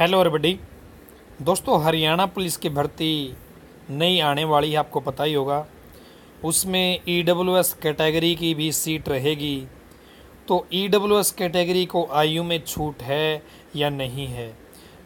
hello everybody दोस्तों Haryana police की भर्ती नई आने वाली है आपको पता ही होगा उसमें ई एस कैटेगरी की भी सीट रहेगी तो ई एस कैटेगरी को आयु में छूट है या नहीं है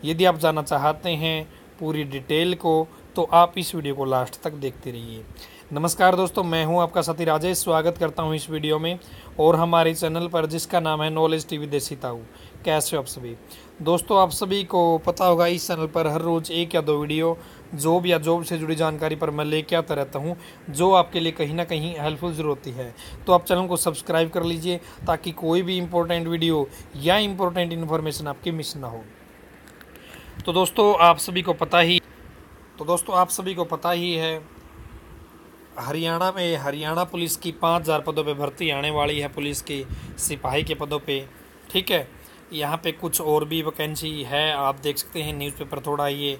यदि आप जानना चाहते हैं पूरी डिटेल को तो आप इस वीडियो को लास्ट तक देखते रहिए नमस्कार दोस्तों मैं हूं आपका सती राजेश स्वागत करता हूं इस वीडियो में और हमारे चैनल पर जिसका नाम है नॉलेज टीवी देसी ताऊ कैसे हो आप सभी दोस्तों आप सभी को पता होगा इस चैनल पर हर रोज़ एक या दो वीडियो जॉब या जॉब से जुड़ी जानकारी पर मैं लेके आता रहता हूँ जो आपके लिए कहीं ना कहीं हेल्पफुल ज़रूर होती है तो आप चैनल को सब्सक्राइब कर लीजिए ताकि कोई भी इम्पोर्टेंट वीडियो या इम्पोर्टेंट इन्फॉर्मेशन आपकी मिस ना हो तो दोस्तों आप सभी को पता ही तो दोस्तों आप सभी को पता ही है हरियाणा में हरियाणा पुलिस की पाँच हज़ार पदों पे भर्ती आने वाली है पुलिस की सिपाही के पदों पे ठीक है यहाँ पे कुछ और भी वैकेंसी है आप देख सकते हैं न्यूज़पेपर थोड़ा ये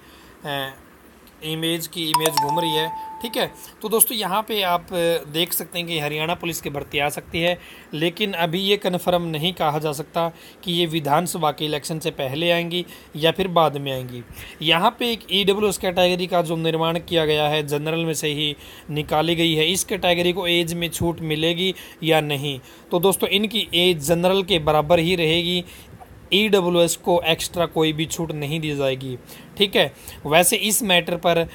इमेज की इमेज घूम रही है ठीक है तो दोस्तों यहाँ पे आप देख सकते हैं कि हरियाणा पुलिस की भर्ती आ सकती है लेकिन अभी ये कन्फर्म नहीं कहा जा सकता कि ये विधानसभा के इलेक्शन से पहले आएंगी या फिर बाद में आएंगी यहाँ पे एक ई डब्ल्यू एस कैटेगरी का जो निर्माण किया गया है जनरल में से ही निकाली गई है इस कैटेगरी को एज में छूट मिलेगी या नहीं तो दोस्तों इनकी एज जनरल के बराबर ही रहेगी ई डब्ल्यू एस को एक्स्ट्रा कोई भी छूट नहीं दी जाएगी ठीक है वैसे इस मैटर पर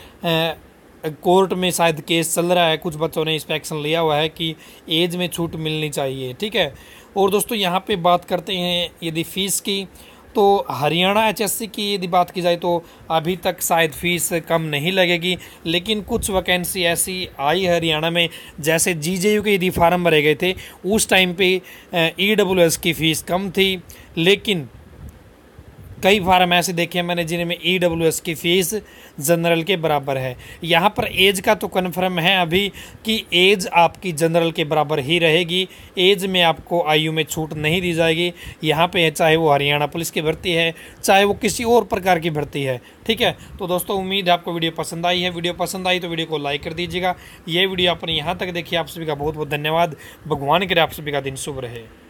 कोर्ट में शायद केस चल रहा है कुछ बच्चों ने इस पर एक्शन लिया हुआ है कि एज में छूट मिलनी चाहिए ठीक है और दोस्तों यहाँ पे बात करते हैं यदि फीस की तो हरियाणा एचएससी की यदि बात की जाए तो अभी तक शायद फीस कम नहीं लगेगी लेकिन कुछ वैकेंसी ऐसी आई हरियाणा में जैसे जी जे यू के यदि फार्म भरे गए थे उस टाइम पे ई e की फ़ीस कम थी लेकिन कई फार्म ऐसे देखे हैं मैंने जिनमें ई e डब्ल्यू एस की फ़ीस जनरल के बराबर है यहाँ पर एज का तो कन्फर्म है अभी कि एज आपकी जनरल के बराबर ही रहेगी एज में आपको आयु में छूट नहीं दी जाएगी यहाँ पे चाहे वो हरियाणा पुलिस की भर्ती है चाहे वो किसी और प्रकार की भर्ती है ठीक है तो दोस्तों उम्मीद है आपको वीडियो पसंद आई है वीडियो पसंद आई तो वीडियो को लाइक कर दीजिएगा ये वीडियो आपने यहाँ तक देखिए आप सभी का बहुत बहुत धन्यवाद भगवान करे आप सभी का दिन शुभ रहे